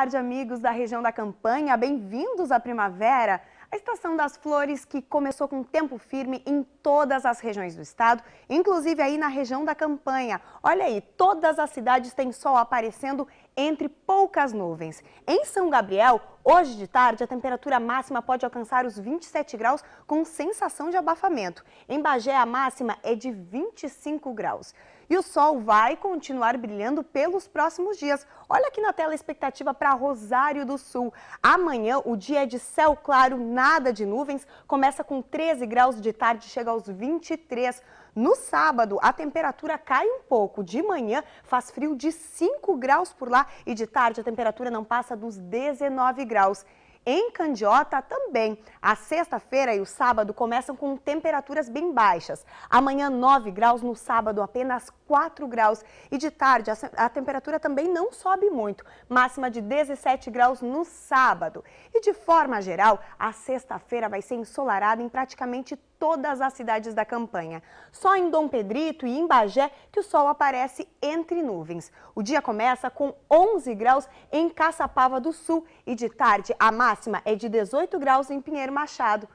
tarde, amigos da região da campanha. Bem-vindos à primavera, a estação das flores que começou com tempo firme em todas as regiões do estado, inclusive aí na região da campanha. Olha aí, todas as cidades têm sol aparecendo entre poucas nuvens. Em São Gabriel, Hoje de tarde, a temperatura máxima pode alcançar os 27 graus com sensação de abafamento. Em Bagé, a máxima é de 25 graus. E o sol vai continuar brilhando pelos próximos dias. Olha aqui na tela a expectativa para Rosário do Sul. Amanhã o dia é de céu claro, nada de nuvens. Começa com 13 graus de tarde, chega aos 23. No sábado, a temperatura cai um pouco. De manhã, faz frio de 5 graus por lá e de tarde a temperatura não passa dos 19 graus graus em Candiota também, a sexta-feira e o sábado começam com temperaturas bem baixas. Amanhã 9 graus, no sábado apenas 4 graus e de tarde a, temperatura também não sobe muito, máxima de 17 graus no sábado. E de forma geral, a sexta-feira vai ser ensolarada em praticamente todas as cidades da campanha. Só em Dom Pedrito e em Bagé que o sol aparece entre nuvens. O dia começa com 11 graus em Caçapava do Sul e de tarde a máxima é de 18 graus em Pinheiro Machado,